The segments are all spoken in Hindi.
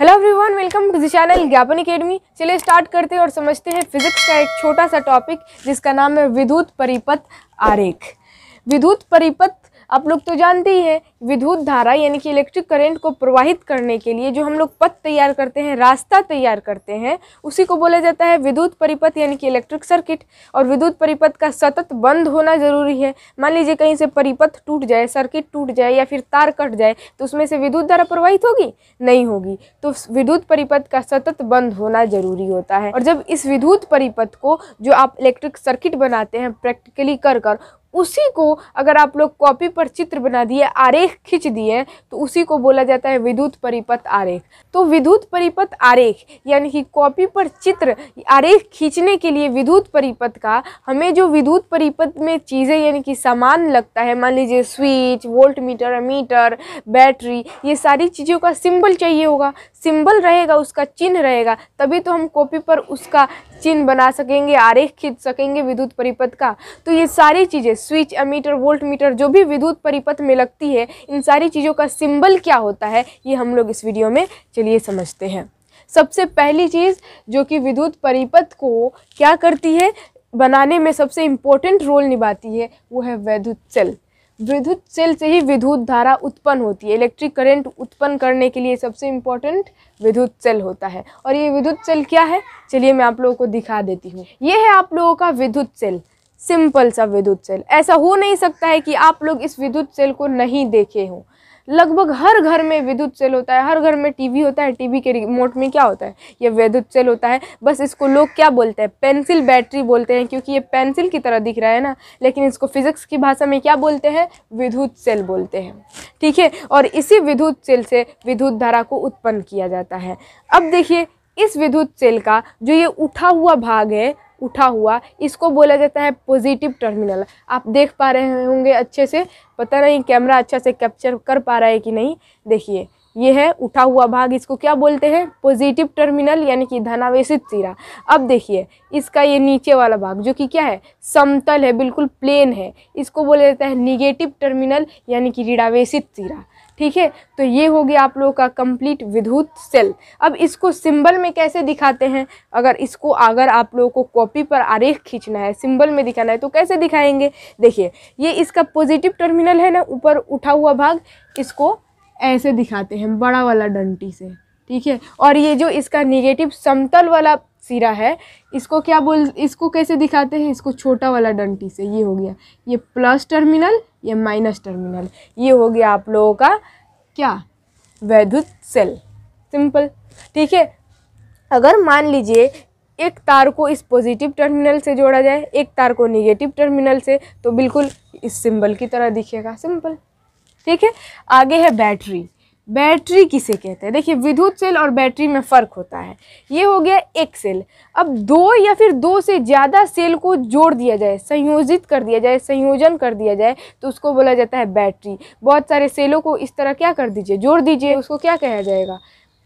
hello everyone welcome to the channel Gyapan academy चलिए स्टार्ट करते हैं और समझते हैं फिजिक्स का एक छोटा सा टॉपिक जिसका नाम है विद्युत परिपथ आरेख विद्युत परिपथ आप लोग तो जानते ही हैं विद्युत धारा यानी कि इलेक्ट्रिक करंट को प्रवाहित करने के लिए जो हम लोग पथ तैयार करते हैं रास्ता तैयार करते हैं उसी को बोला जाता है विद्युत परिपथ यानी कि इलेक्ट्रिक सर्किट और विद्युत परिपथ का सतत बंद होना जरूरी है मान लीजिए कहीं से परिपथ टूट जाए सर्किट टूट जाए या फिर तार कट जाए तो उसमें से विद्युत धारा प्रवाहित होगी नहीं होगी तो विद्युत परिपथ का सतत बंद होना जरूरी होता है और जब इस विद्युत परिपथ को जो आप इलेक्ट्रिक सर्किट बनाते हैं प्रैक्टिकली कर कर उसी को अगर आप लोग कॉपी पर चित्र बना दिए आरेख खींच दिए तो उसी को बोला जाता है विद्युत परिपथ आरेख तो विद्युत परिपथ आरेख यानी कि कॉपी पर चित्र आरेख खींचने के लिए विद्युत परिपथ का हमें जो विद्युत परिपथ में चीज़ें यानी कि सामान लगता है मान लीजिए switch volt meter meter battery ये सारी चीज़ों का सिम्बल चाहिए होगा सिम्बल रहेगा उसका चिन्ह रहेगा तभी तो हम कॉपी पर उसका चिन्ह बना सकेंगे आरेख खींच सकेंगे विद्युत परिपथ का तो ये सारी चीज़ें स्विच अमीटर वोल्ट मीटर जो भी विद्युत परिपथ में लगती है इन सारी चीज़ों का सिंबल क्या होता है ये हम लोग इस वीडियो में चलिए समझते हैं सबसे पहली चीज़ जो कि विद्युत परिपथ को क्या करती है बनाने में सबसे इम्पोर्टेंट रोल निभाती है वो है वैद्युत सेल विद्युत सेल से ही विद्युत धारा उत्पन्न होती है इलेक्ट्रिक करंट उत्पन्न करने के लिए सबसे इम्पोर्टेंट विद्युत सेल होता है और ये विद्युत सेल क्या है चलिए मैं आप लोगों को दिखा देती हूँ ये है आप लोगों का विद्युत सेल सिंपल सा विद्युत सेल ऐसा हो नहीं सकता है कि आप लोग इस विद्युत सेल को नहीं देखे हों लगभग हर घर में विद्युत सेल होता है हर घर में टीवी होता है टीवी के रिमोट में क्या होता है ये विद्युत सेल होता है बस इसको लोग क्या बोलते हैं पेंसिल बैटरी बोलते हैं क्योंकि ये पेंसिल की तरह दिख रहा है ना लेकिन इसको फिजिक्स की भाषा में क्या बोलते हैं विद्युत सेल बोलते हैं ठीक है और इसी विद्युत सेल से विद्युत धारा को उत्पन्न किया जाता है अब देखिए इस विद्युत सेल का जो ये उठा हुआ भाग है उठा हुआ इसको बोला जाता है पॉजिटिव टर्मिनल आप देख पा रहे होंगे अच्छे से पता नहीं कैमरा अच्छा से कैप्चर कर पा रहा है कि नहीं देखिए ये है उठा हुआ भाग इसको क्या बोलते हैं पॉजिटिव टर्मिनल यानी कि धनावेशित सिरा अब देखिए इसका ये नीचे वाला भाग जो कि क्या है समतल है बिल्कुल प्लेन है इसको बोला जाता है निगेटिव टर्मिनल यानी कि ऋणावेशित सिरा ठीक है तो ये हो गया आप लोगों का कंप्लीट विद्युत सेल अब इसको सिंबल में कैसे दिखाते हैं अगर इसको अगर आप लोगों को कॉपी पर आरेख खींचना है सिंबल में दिखाना है तो कैसे दिखाएंगे देखिए ये इसका पॉजिटिव टर्मिनल है ना ऊपर उठा हुआ भाग इसको ऐसे दिखाते हैं बड़ा वाला डंटी से ठीक है और ये जो इसका निगेटिव समतल वाला सिरा है इसको क्या बोल इसको कैसे दिखाते हैं इसको छोटा वाला डंटी से ये हो गया ये प्लस टर्मिनल ये माइनस टर्मिनल ये हो गया आप लोगों का क्या वैद्युत सेल सिंपल ठीक है अगर मान लीजिए एक तार को इस पॉजिटिव टर्मिनल से जोड़ा जाए एक तार को निगेटिव टर्मिनल से तो बिल्कुल इस सिंबल की तरह दिखेगा सिंपल ठीक है आगे है बैटरी बैटरी किसे कहते हैं देखिए विद्युत सेल और बैटरी में फ़र्क होता है ये हो गया एक सेल अब दो या फिर दो से ज़्यादा सेल को जोड़ दिया जाए संयोजित कर दिया जाए संयोजन कर दिया जाए तो उसको बोला जाता है बैटरी बहुत सारे सेलों को इस तरह क्या कर दीजिए जोड़ दीजिए उसको क्या कहा जाएगा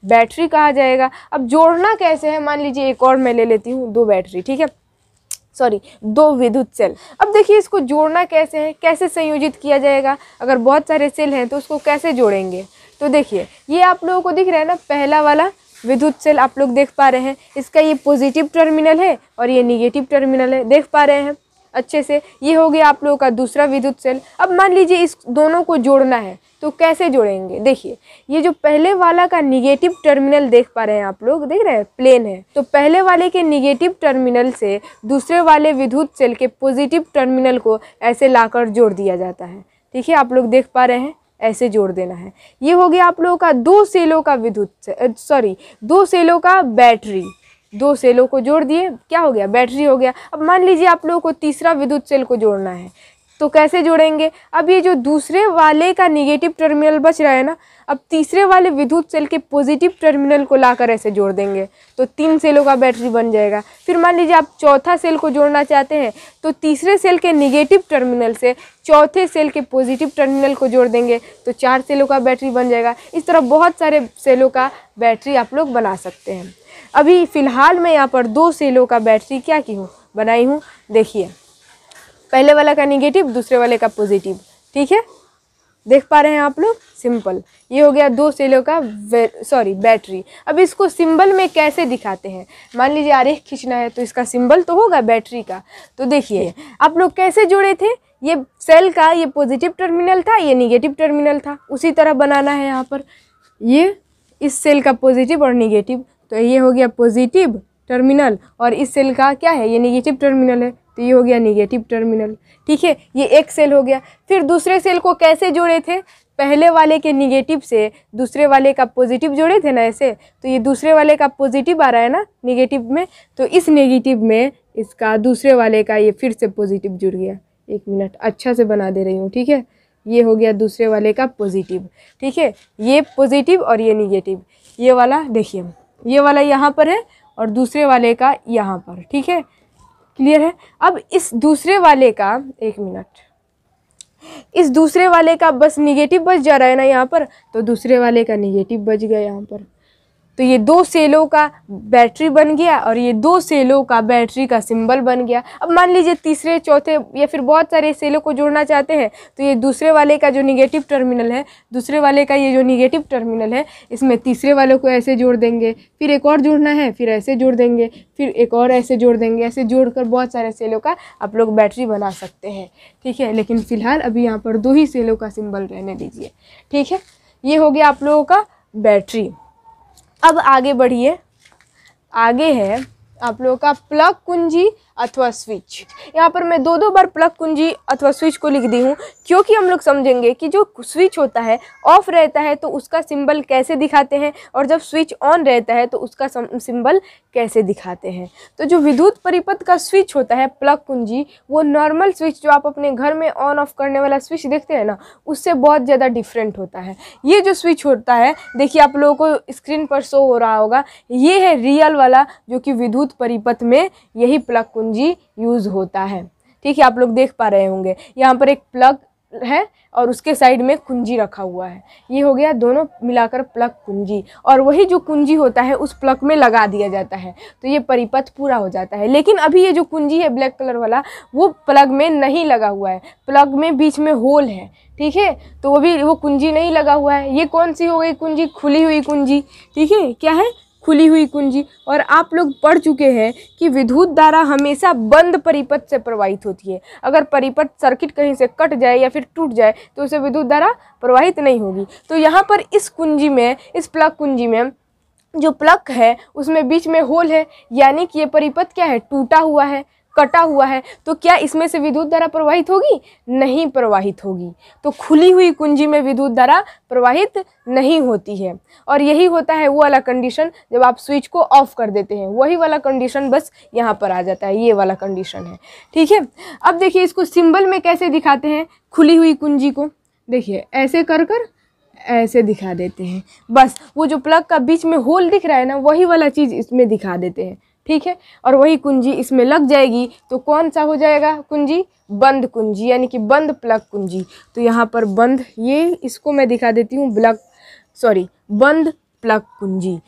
बैटरी कहा जाएगा अब जोड़ना कैसे है मान लीजिए एक और मैं ले लेती हूँ दो बैटरी ठीक है सॉरी दो विद्युत सेल अब देखिए इसको जोड़ना कैसे है कैसे संयोजित किया जाएगा अगर बहुत सारे सेल हैं तो उसको कैसे जोड़ेंगे तो देखिए ये आप लोगों को दिख रहा है ना पहला वाला विद्युत सेल आप लोग देख पा रहे हैं इसका ये पॉजिटिव टर्मिनल है और ये निगेटिव टर्मिनल है देख पा रहे हैं अच्छे से ये हो गया आप लोगों का दूसरा विद्युत सेल अब मान लीजिए इस दोनों को जोड़ना है तो कैसे जोड़ेंगे देखिए ये जो पहले वाला का निगेटिव टर्मिनल देख पा रहे हैं आप लोग देख रहे हैं प्लेन है तो पहले वाले के निगेटिव टर्मिनल से दूसरे वाले विद्युत सेल के पॉजिटिव टर्मिनल को ऐसे लाकर जोड़ दिया जाता है ठीक है आप लोग देख पा रहे हैं ऐसे जोड़ देना है ये हो गया आप लोगों का दो सेलों का विद्युत सॉरी दो सेलों का बैटरी दो सेलों को जोड़ दिए क्या हो गया बैटरी हो गया अब मान लीजिए आप लोगों को तीसरा विद्युत सेल को जोड़ना है तो कैसे जोड़ेंगे अब ये जो दूसरे वाले का निगेटिव टर्मिनल बच रहा है ना अब तीसरे वाले विद्युत सेल के पॉजिटिव टर्मिनल को लाकर ऐसे जोड़ देंगे तो तीन सेलों का बैटरी बन जाएगा फिर मान लीजिए आप चौथा सेल को जोड़ना चाहते हैं तो तीसरे सेल के निगेटिव टर्मिनल से चौथे सेल के पॉजिटिव टर्मिनल को जोड़ देंगे तो चार सेलों का बैटरी बन जाएगा इस तरह बहुत सारे सेलों का बैटरी आप लोग बना सकते हैं अभी फ़िलहाल मैं यहाँ पर दो सेलों का बैटरी क्या की हूँ बनाई हूँ देखिए पहले वाला का निगेटिव दूसरे वाले का पॉजिटिव ठीक है देख पा रहे हैं आप लोग सिंपल ये हो गया दो सेलों का सॉरी बैटरी अब इसको सिंबल में कैसे दिखाते हैं मान लीजिए आरेख खींचना है तो इसका सिंबल तो होगा बैटरी का तो देखिए आप लोग कैसे जुड़े थे ये सेल का ये पॉजिटिव टर्मिनल था ये निगेटिव टर्मिनल था उसी तरह बनाना है यहाँ पर ये इस सेल का पॉजिटिव और निगेटिव तो ये हो गया पॉजिटिव टर्मिनल और इस सेल का क्या है ये निगेटिव टर्मिनल है तो ये हो गया निगेटिव टर्मिनल ठीक है ये एक सेल हो गया फिर दूसरे सेल को कैसे जोड़े थे पहले वाले के निगेटिव से दूसरे वाले का पॉजिटिव जोड़े थे ना ऐसे तो ये दूसरे वाले का पॉजिटिव आ रहा है ना निगेटिव में तो इस नेगेटिव में इसका दूसरे वाले का ये फिर से पॉजिटिव जुड़ गया एक मिनट अच्छा से बना दे रही हूँ ठीक है ये हो गया दूसरे वाले का पॉजिटिव ठीक है ये पॉजिटिव और ये निगेटिव ये वाला देखिए ये वाला यहाँ पर है और दूसरे वाले का यहाँ पर ठीक है क्लियर है अब इस दूसरे वाले का एक मिनट इस दूसरे वाले का बस निगेटिव बच जा रहा है ना यहाँ पर तो दूसरे वाले का निगेटिव बच गया यहाँ पर तो ये दो सेलों का बैटरी बन गया और ये दो सेलों का बैटरी का सिंबल बन गया अब मान लीजिए तीसरे चौथे या फिर बहुत सारे सेलों को जोड़ना चाहते हैं तो ये दूसरे वाले का जो निगेटिव टर्मिनल है दूसरे वाले का ये जो निगेटिव टर्मिनल है इसमें तीसरे वाले को ऐसे जोड़ देंगे फिर एक और जोड़ना है फिर ऐसे जोड़ देंगे फिर एक और ऐसे जोड़ देंगे ऐसे जोड़ कर बहुत सारे सेलों का आप लोग बैटरी बना सकते हैं ठीक है लेकिन फ़िलहाल अभी यहाँ पर दो ही सेलों का सिम्बल रहने दीजिए ठीक है ये हो गया आप लोगों का बैटरी अब आगे बढ़िए आगे है आप लोगों का प्लग कुंजी अथवा स्विच यहाँ पर मैं दो दो बार प्लग कुंजी अथवा स्विच को लिख दी हूँ क्योंकि हम लोग समझेंगे कि जो स्विच होता है ऑफ रहता है तो उसका सिंबल कैसे दिखाते हैं और जब स्विच ऑन रहता है तो उसका सिंबल कैसे दिखाते हैं तो जो विद्युत परिपथ का स्विच होता है प्लग कुंजी वो नॉर्मल स्विच जो आप अपने घर में ऑन ऑफ करने वाला स्विच देखते हैं ना उससे बहुत ज़्यादा डिफरेंट होता है ये जो स्विच होता है देखिए आप लोगों को स्क्रीन पर शो हो रहा होगा ये है रियल वाला जो कि विद्युत परिपथ में यही प्लग कुंजी कुंजी यूज़ होता है ठीक है आप लोग देख पा रहे होंगे यहाँ पर एक प्लग है और उसके साइड में कुंजी रखा हुआ है ये हो गया दोनों मिलाकर प्लग कुंजी और वही जो कुंजी होता है उस प्लग में लगा दिया जाता है तो ये परिपथ पूरा हो जाता है लेकिन अभी ये जो कुंजी है ब्लैक कलर वाला वो प्लग में नहीं लगा हुआ है प्लग में बीच में होल है ठीक है तो वो भी वो कुंजी नहीं लगा हुआ है ये कौन सी हो गई कुंजी खुली हुई कुंजी ठीक है क्या है खुली हुई कुंजी और आप लोग पढ़ चुके हैं कि विद्युत धारा हमेशा बंद परिपथ से प्रवाहित होती है अगर परिपथ सर्किट कहीं से कट जाए या फिर टूट जाए तो उसे विद्युत धारा प्रवाहित नहीं होगी तो यहाँ पर इस कुंजी में इस प्लग कुंजी में जो प्लग है उसमें बीच में होल है यानी कि ये परिपथ क्या है टूटा हुआ है कटा हुआ है तो क्या इसमें से विद्युत धारा प्रवाहित होगी नहीं प्रवाहित होगी तो खुली हुई कुंजी में विद्युत धारा प्रवाहित नहीं होती है और यही होता है वो वाला कंडीशन जब आप स्विच को ऑफ कर देते हैं वही वाला कंडीशन बस यहाँ पर आ जाता है ये वाला कंडीशन है ठीक है अब देखिए इसको सिंबल में कैसे दिखाते हैं खुली हुई कुंजी को देखिए ऐसे कर कर ऐसे दिखा देते हैं बस वो जो प्लग का बीच में होल दिख रहा है ना वही वाला चीज़ इसमें दिखा देते हैं ठीक है और वही कुंजी इसमें लग जाएगी तो कौन सा हो जाएगा कुंजी बंद कुंजी यानी कि बंद प्लग कुंजी तो यहाँ पर बंद ये इसको मैं दिखा देती हूँ ब्लग सॉरी बंद प्लग कुंजी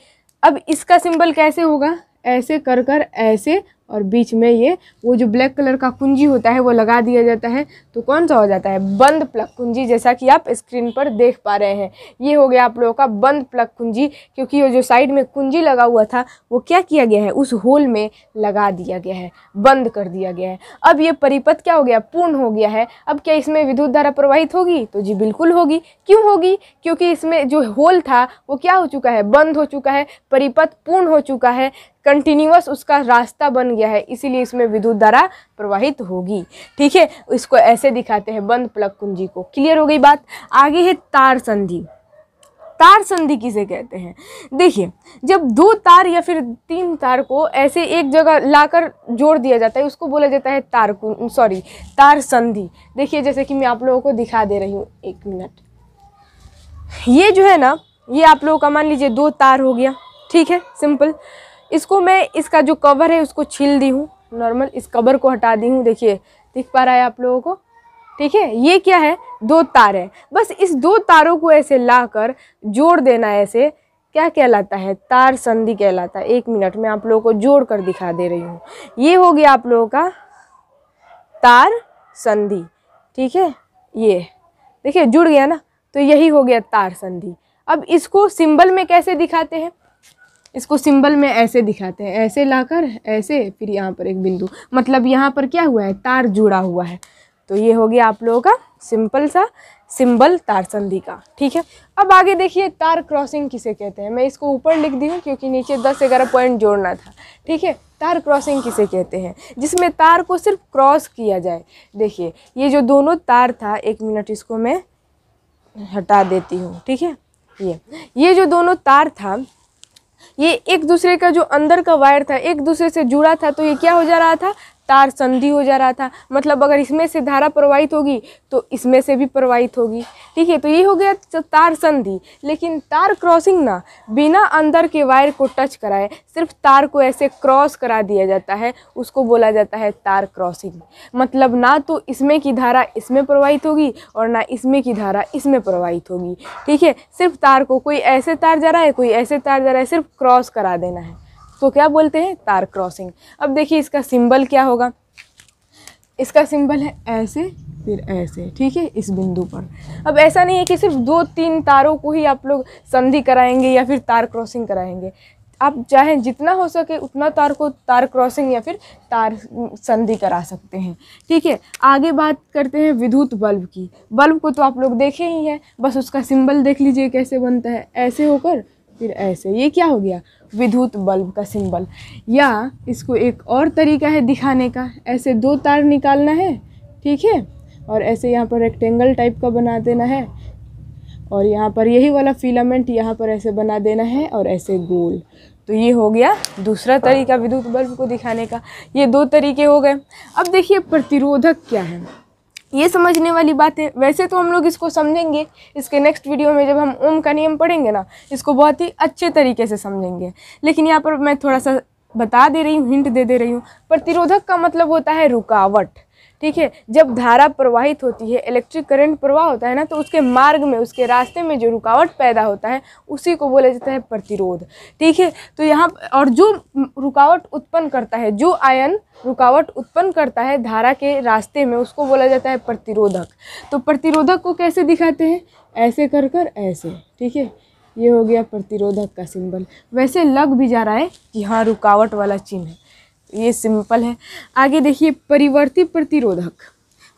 अब इसका सिंबल कैसे होगा ऐसे कर कर ऐसे और बीच में ये वो जो ब्लैक कलर का कुंजी होता है वो लगा दिया जाता है तो कौन सा हो जाता है बंद प्लग कुंजी जैसा कि आप स्क्रीन पर देख पा रहे हैं ये हो गया आप लोगों का बंद प्लग कुंजी क्योंकि वो जो साइड में कुंजी लगा हुआ था वो क्या किया गया है उस होल में लगा दिया गया है बंद कर दिया गया है अब ये परिपथ क्या हो गया पूर्ण हो गया है अब क्या इसमें विद्युत धारा प्रवाहित होगी तो जी बिल्कुल होगी क्यों होगी क्योंकि इसमें जो होल था वो क्या हो चुका है बंद हो चुका है परिपथ पूर्ण हो चुका है कंटिन्यूस उसका रास्ता बन गया है इसीलिए इसमें विद्युत धारा प्रवाहित होगी ठीक है इसको ऐसे दिखाते हैं बंद प्लग कुंजी को क्लियर हो गई बात आगे है तार संधि तार संधि किसे कहते हैं देखिए जब दो तार या फिर तीन तार को ऐसे एक जगह लाकर जोड़ दिया जाता है उसको बोला जाता है तार सॉरी तार संधि देखिए जैसे कि मैं आप लोगों को दिखा दे रही हूँ एक मिनट ये जो है ना ये आप लोगों का मान लीजिए दो तार हो गया ठीक है सिंपल इसको मैं इसका जो कवर है उसको छील दी हूँ नॉर्मल इस कवर को हटा दी हूँ देखिए दिख पा रहा है आप लोगों को ठीक है ये क्या है दो तार है बस इस दो तारों को ऐसे लाकर जोड़ देना ऐसे क्या कहलाता है तार संधि कहलाता है एक मिनट में आप लोगों को जोड़ कर दिखा दे रही हूँ ये हो गया आप लोगों का तार संधि ठीक है ये देखिए जुड़ गया ना तो यही हो गया तार संधि अब इसको सिंबल में कैसे दिखाते हैं इसको सिंबल में ऐसे दिखाते हैं ऐसे लाकर ऐसे फिर यहाँ पर एक बिंदु मतलब यहाँ पर क्या हुआ है तार जुड़ा हुआ है तो ये हो गया आप लोगों का सिंपल सा सिंबल तार संधि का ठीक है अब आगे देखिए तार क्रॉसिंग किसे कहते हैं मैं इसको ऊपर लिख दी हूँ क्योंकि नीचे दस ग्यारह पॉइंट जोड़ना था ठीक है तार क्रॉसिंग किसे कहते हैं जिसमें तार को सिर्फ क्रॉस किया जाए देखिए ये जो दोनों तार था एक मिनट इसको मैं हटा देती हूँ ठीक है ये ये जो दोनों तार था ये एक दूसरे का जो अंदर का वायर था एक दूसरे से जुड़ा था तो ये क्या हो जा रहा था तार संधि हो जा रहा था मतलब अगर इसमें से धारा प्रवाहित होगी तो इसमें से भी प्रवाहित होगी ठीक है तो ये हो गया तार संधि लेकिन तार क्रॉसिंग ना बिना अंदर के वायर को टच कराए सिर्फ तार को ऐसे क्रॉस करा दिया जाता है उसको बोला जाता है तार क्रॉसिंग मतलब ना तो इसमें की धारा इसमें प्रवाहित होगी और ना इसमें की धारा इसमें प्रवाहित होगी ठीक है सिर्फ तार को कोई ऐसे तार जा रहा है कोई ऐसे तार जा रहा है सिर्फ क्रॉस करा देना है उसको तो क्या बोलते हैं तार क्रॉसिंग अब देखिए इसका सिंबल क्या होगा इसका सिंबल है ऐसे फिर ऐसे ठीक है इस बिंदु पर अब ऐसा नहीं है कि सिर्फ दो तीन तारों को ही आप लोग संधि कराएंगे या फिर तार क्रॉसिंग कराएंगे आप चाहे जितना हो सके उतना तार को तार क्रॉसिंग या फिर तार संधि करा सकते हैं ठीक है आगे बात करते हैं विद्युत बल्ब की बल्ब को तो आप लोग देखे ही हैं बस उसका सिंबल देख लीजिए कैसे बनता है ऐसे होकर फिर ऐसे ये क्या हो गया विद्युत बल्ब का सिंबल या इसको एक और तरीका है दिखाने का ऐसे दो तार निकालना है ठीक है और ऐसे यहाँ पर रेक्टेंगल टाइप का बना देना है और यहाँ पर यही वाला फिलामेंट यहाँ पर ऐसे बना देना है और ऐसे गोल तो ये हो गया दूसरा तरीका विद्युत बल्ब को दिखाने का ये दो तरीके हो गए अब देखिए प्रतिरोधक क्या है ये समझने वाली बात है वैसे तो हम लोग इसको समझेंगे इसके नेक्स्ट वीडियो में जब हम ओम का नियम पढ़ेंगे ना इसको बहुत ही अच्छे तरीके से समझेंगे लेकिन यहाँ पर मैं थोड़ा सा बता दे रही हूँ हिंट दे दे रही हूँ प्रतिरोधक का मतलब होता है रुकावट ठीक है जब धारा प्रवाहित होती है इलेक्ट्रिक करंट प्रवाह होता है ना तो उसके मार्ग में उसके रास्ते में जो रुकावट पैदा होता है उसी को बोला जाता है प्रतिरोध ठीक है तो यहाँ और जो रुकावट उत्पन्न करता है जो आयन रुकावट उत्पन्न करता है धारा के रास्ते में उसको बोला जाता है प्रतिरोधक तो प्रतिरोधक को कैसे दिखाते हैं ऐसे कर कर ऐसे ठीक है ये हो गया प्रतिरोधक का सिंबल वैसे लग भी जा रहा है कि हाँ रुकावट वाला चिन्ह है ये सिंपल है आगे देखिए परिवर्ती प्रतिरोधक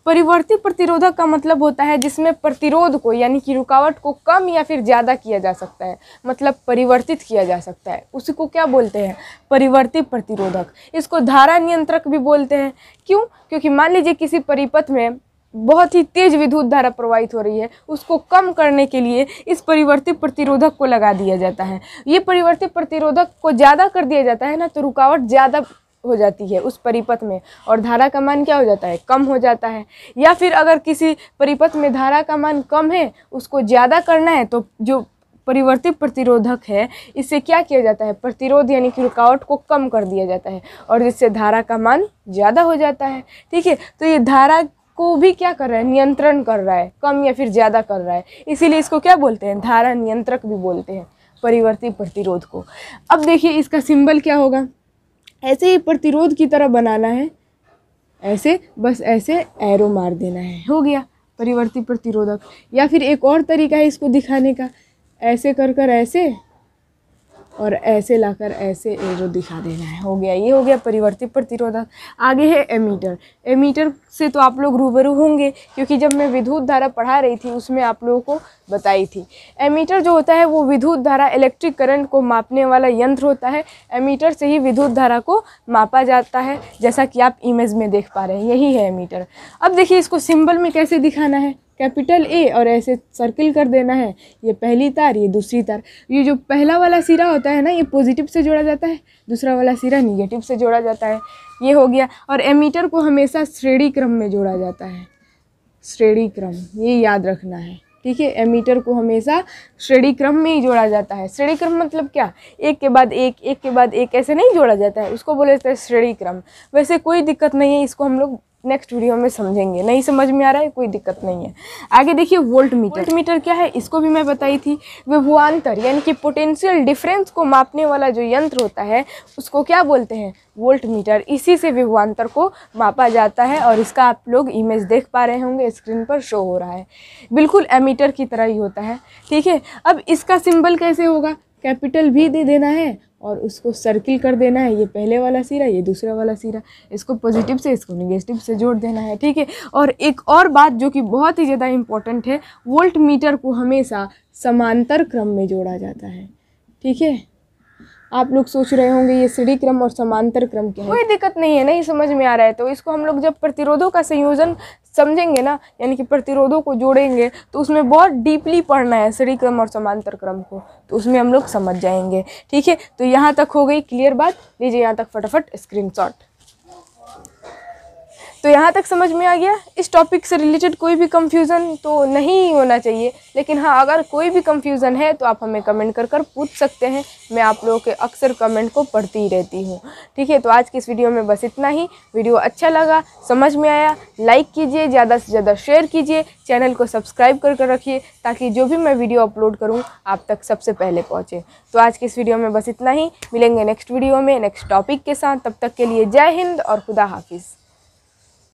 परिवर्ती प्रतिरोधक का मतलब होता है जिसमें प्रतिरोध को यानी कि रुकावट को कम या फिर ज़्यादा किया जा सकता है मतलब परिवर्तित किया जा सकता है उसको क्या बोलते हैं परिवर्ती प्रतिरोधक इसको धारा नियंत्रक भी बोलते हैं क्यों क्योंकि मान लीजिए किसी परिपथ में बहुत ही तेज विद्युत धारा प्रवाहित हो रही है उसको कम करने के लिए इस परिवर्तित प्रतिरोधक को लगा दिया जाता है ये परिवर्तित प्रतिरोधक को ज़्यादा कर दिया जाता है ना तो रुकावट ज़्यादा हो जाती है उस परिपथ में और धारा का मान क्या हो जाता है कम हो जाता है या फिर अगर किसी परिपथ में धारा का मान कम है उसको ज़्यादा करना है तो जो परिवर्तित प्रतिरोधक है इससे क्या किया जाता है प्रतिरोध यानी कि रुकावट को कम कर दिया जाता है और जिससे धारा का मान ज़्यादा हो जाता है ठीक है तो ये धारा को भी क्या कर रहा है नियंत्रण कर रहा है कम या फिर ज़्यादा कर रहा है इसीलिए इसको क्या बोलते हैं धारा नियंत्रक भी बोलते हैं परिवर्तित प्रतिरोध को अब देखिए इसका सिंबल क्या होगा ऐसे ही प्रतिरोध की तरह बनाना है ऐसे बस ऐसे एरो मार देना है हो गया परिवर्ती प्रतिरोधक या फिर एक और तरीका है इसको दिखाने का ऐसे कर कर ऐसे और ऐसे लाकर ऐसे जो दिखा देना है हो गया ये हो गया परिवर्तित प्रतिरोधक आगे है एमीटर एमीटर से तो आप लोग रूबरू होंगे क्योंकि जब मैं विद्युत धारा पढ़ा रही थी उसमें आप लोगों को बताई थी एमीटर जो होता है वो विद्युत धारा इलेक्ट्रिक करंट को मापने वाला यंत्र होता है एमीटर से ही विद्युत धारा को मापा जाता है जैसा कि आप इमेज में देख पा रहे हैं यही है एमीटर अब देखिए इसको सिंबल में कैसे दिखाना है कैपिटल ए और ऐसे सर्किल कर देना है ये पहली तार ये दूसरी तार ये जो पहला वाला सिरा होता है ना ये पॉजिटिव से जोड़ा जाता है दूसरा वाला सिरा निगेटिव से जोड़ा जाता है ये हो गया और एमीटर को हमेशा श्रेणी क्रम में जोड़ा जाता है श्रेणी क्रम ये याद रखना है ठीक है एमीटर को हमेशा श्रेणी क्रम में ही जोड़ा जाता है श्रेणी क्रम मतलब क्या एक के बाद एक एक के बाद एक ऐसे नहीं जोड़ा जाता है उसको बोले जाता है श्रेणी क्रम वैसे कोई दिक्कत नहीं है इसको हम लोग नेक्स्ट वीडियो में समझेंगे नहीं समझ में आ रहा है कोई दिक्कत नहीं है आगे देखिए वोल्ट मीटर वोल्ट मीटर क्या है इसको भी मैं बताई थी विभुआंतर यानी कि पोटेंशियल डिफरेंस को मापने वाला जो यंत्र होता है उसको क्या बोलते हैं वोल्ट मीटर इसी से विभुआंतर को मापा जाता है और इसका आप लोग इमेज देख पा रहे होंगे स्क्रीन पर शो हो रहा है बिल्कुल एमीटर की तरह ही होता है ठीक है अब इसका सिंबल कैसे होगा कैपिटल भी दे देना है और उसको सर्किल कर देना है ये पहले वाला सिरा ये दूसरा वाला सिरा इसको पॉजिटिव से इसको निगेटिव से जोड़ देना है ठीक है और एक और बात जो कि बहुत ही ज़्यादा इम्पॉर्टेंट है वोल्ट मीटर को हमेशा समांतर क्रम में जोड़ा जाता है ठीक है आप लोग सोच रहे होंगे ये सीढ़ी क्रम और समांतर क्रम के कोई दिक्कत नहीं है नहीं समझ में आ रहा है तो इसको हम लोग जब प्रतिरोधों का संयोजन समझेंगे ना यानी कि प्रतिरोधों को जोड़ेंगे तो उसमें बहुत डीपली पढ़ना है सीढ़ी क्रम और समांतर क्रम को तो उसमें हम लोग समझ जाएंगे ठीक है तो यहाँ तक हो गई क्लियर बात लीजिए यहाँ तक फटाफट स्क्रीन शॉट तो यहाँ तक समझ में आ गया इस टॉपिक से रिलेटेड कोई भी कंफ्यूजन तो नहीं होना चाहिए लेकिन हाँ अगर कोई भी कंफ्यूजन है तो आप हमें कमेंट कर कर पूछ सकते हैं मैं आप लोगों के अक्सर कमेंट को पढ़ती ही रहती हूँ ठीक है तो आज की इस वीडियो में बस इतना ही वीडियो अच्छा लगा समझ में आया लाइक कीजिए ज़्यादा से ज़्यादा शेयर कीजिए चैनल को सब्सक्राइब कर कर रखिए ताकि जो भी मैं वीडियो अपलोड करूँ आप तक सबसे पहले पहुँचे तो आज की इस वीडियो में बस इतना ही मिलेंगे नेक्स्ट वीडियो में नेक्स्ट टॉपिक के साथ तब तक के लिए जय हिंद और खुदा हाफिज़